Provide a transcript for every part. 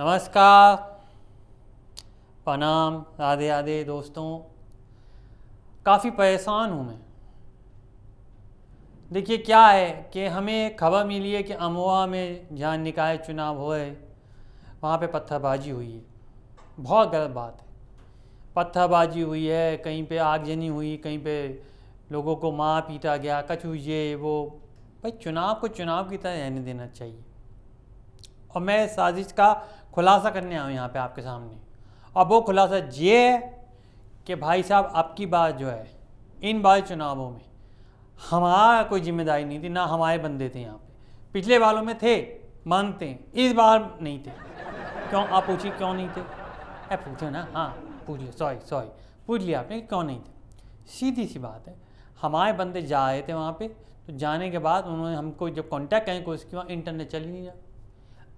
नमस्कार प्रणाम राधे राधे दोस्तों काफ़ी परेशान हूँ मैं देखिए क्या है कि हमें खबर मिली है कि अमोहा में जहाँ निकाय चुनाव हो रहे वहाँ पे पत्थरबाजी हुई है बहुत गलत बात है पत्थरबाजी हुई है कहीं पे आगजनी हुई कहीं पे लोगों को मार पीटा गया कछ ये वो भाई चुनाव को चुनाव की तरह रहने देना चाहिए और मैं साजिश का खुलासा करने आया हूँ यहाँ पे आपके सामने अब वो खुलासा ये है कि भाई साहब आपकी बात जो है इन बार चुनावों में हमारा कोई जिम्मेदारी नहीं थी ना हमारे बंदे थे यहाँ पे पिछले वालों में थे मानते हैं इस बार नहीं थे क्यों आप पूछिए क्यों नहीं थे अरे पूछो ना हाँ पूछ लिया सॉरी सॉरी पूछ लिया आपने क्यों नहीं थे सीधी सी बात है हमारे बंदे जा रहे थे वहाँ पे तो जाने के बाद उन्होंने हमको जब कांटेक्ट करने की कोशिश की वहाँ इंटरनेट चल ही नहीं जाए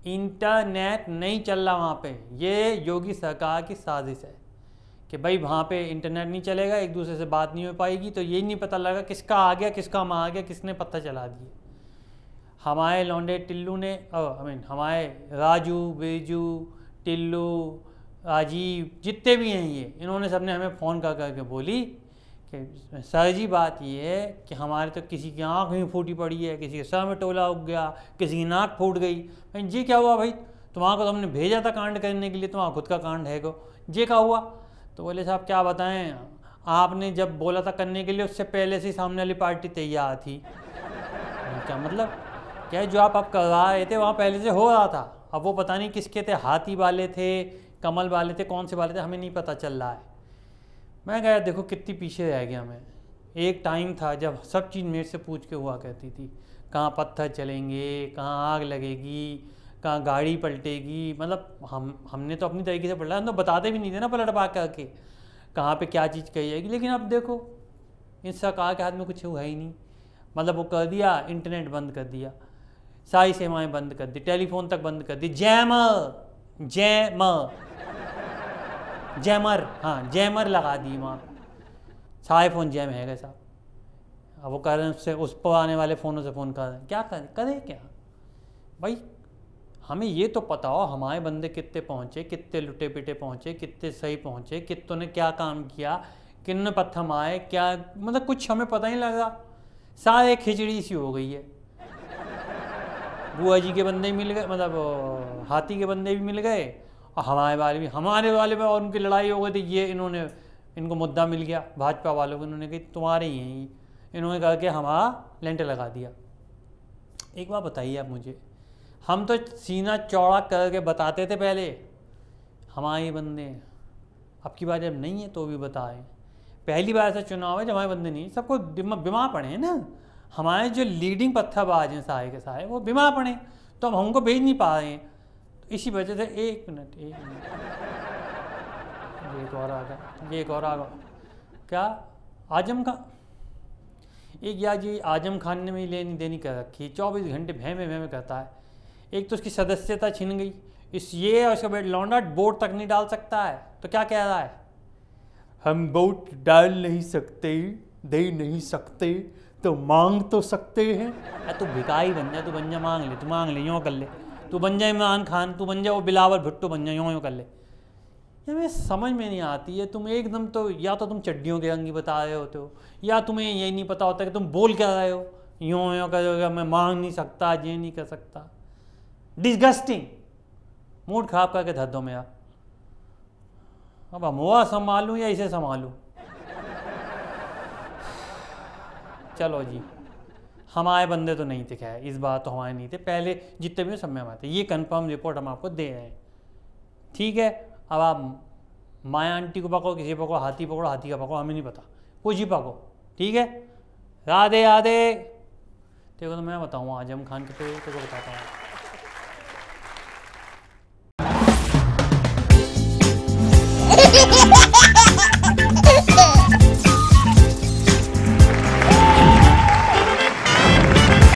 इंटरनेट नहीं चल रहा वहाँ पे ये योगी सरकार की साजिश है कि भाई वहाँ पे इंटरनेट नहीं चलेगा एक दूसरे से बात नहीं हो पाएगी तो ये नहीं पता लगा किसका आ गया किसका माँ आ गया किसने पत्थर चला दिए हमारे लौंडे टिल्लू ने आई मीन हमारे राजू बीजू टिल्लू राजीव जितने भी हैं ये इन्होंने सबने हमें फ़ोन कर करके बोली कि सर जी बात यह है कि हमारे तो किसी की आँख में फूटी पड़ी है किसी के सर में टोला उग गया किसी की नाक फूट गई भाई जी क्या हुआ भाई तुम्हारा को तो हमने भेजा था कांड करने के लिए तुम्हारा खुद का कांड है को ये क्या हुआ तो बोले साहब क्या बताएं आपने जब बोला था करने के लिए उससे पहले से सामने वाली पार्टी तैयार थी क्या मतलब क्या जो आप अब करवा रहे थे वहाँ पहले से हो रहा था अब वो पता नहीं किसके थे हाथी वाले थे कमल वाले थे कौन से वाले थे हमें नहीं पता चल रहा है मैं गया देखो कितनी पीछे रह गया मैं एक टाइम था जब सब चीज़ मेरे से पूछ के हुआ करती थी कहाँ पत्थर चलेंगे कहाँ आग लगेगी कहाँ गाड़ी पलटेगी मतलब हम हमने तो अपनी तरीके से पलटा हम तो बताते भी नहीं थे ना पलट पा करके कहाँ पे क्या चीज़ कही जाएगी लेकिन अब देखो इन सरकार के हाथ में कुछ हुआ ही नहीं मतलब वो कर दिया इंटरनेट बंद कर दिया सारी सेवाएँ बंद कर दी टेलीफोन तक बंद कर दी जैम जैम जैमर हाँ जैमर लगा दी वहाँ सारे फ़ोन जैम है साहब अब वो कह रहे हैं उससे उस पर आने वाले फ़ोनों से फ़ोन कर रहे हैं क्या करें करें क्या भाई हमें ये तो पता हो हमारे बंदे कितने पहुँचे कितने लुटे पिटे पहुँचे कितने सही पहुँचे कितों ने क्या काम किया किन पत्थर आए क्या मतलब कुछ हमें पता ही लगा सारे खिचड़ी सी हो गई है बुआ जी के बंदे मिल गए मतलब हाथी के बंदे भी मिल गए हमारे बारे में हमारे वाले में और उनकी लड़ाई हो गई थी तो ये इन्होंने इनको मुद्दा मिल गया भाजपा वालों को इन्होंने कही तुम्हारे ही हैं इन्होंने कहा कि हमारा हाँ, लेंटर लगा दिया एक बार बताइए आप मुझे हम तो सीना चौड़ा करके बताते थे पहले हमारे बंदे अब की बात जब नहीं है तो भी बताएं पहली बार ऐसा चुनाव है जब हमारे बंदे नहीं सबको बीमार पड़े हैं ना हमारे जो लीडिंग पत्थरबाज हैं सहाय के सहाय वो बीमार पड़े तो हम हमको भेज नहीं पा रहे हैं इसी वजह से एक मिनट एक मिनट ये एक और आ गया ये एक और आ गया क्या आजम का एक या जी आजम खान ने भी लेनी देनी कर रखी चौबीस घंटे भय भैमे कहता है एक तो उसकी सदस्यता छिन गई इस ये और उसका बेट लौंडा बोट तक नहीं डाल सकता है तो क्या कह रहा है हम बोट डाल नहीं सकते दे नहीं सकते तो मांग तो सकते हैं तो भिकाई बन जा तो बन जा मांग ले तो मांग ले यूँ कर ले तू बन जाए इमरान खान तू बन जाए वो बिलावर भुट्टो बन जाए यूँ यूँ कर ले हमें समझ में नहीं आती है तुम एकदम तो या तो तुम चड्डियों के अंगी बता रहे होते हो या तुम्हें ये नहीं पता होता कि तुम बोल क्या रहे हो यूँ यूँ कर मैं मांग नहीं सकता ये नहीं कर सकता डिस्गस्टिंग मूड खराब करके धर दो मेरा अब अमोआ संभालूँ या इसे संभालूँ चलो जी हमारे बंदे तो नहीं थे खैर इस बार तो हमारे नहीं थे पहले जितने भी सब में हमारे थे ये कंफर्म रिपोर्ट हम आपको दे रहे हैं ठीक है अब आप माया आंटी को पकड़ो किसी पकड़ो हाथी पकड़ो हाथी का पकड़ो हमें नहीं पता कुछ ही पकड़ो ठीक है राधे राधे तो तेरे को तो मैं बताऊँ आजम खान के तो, तो बताता हूँ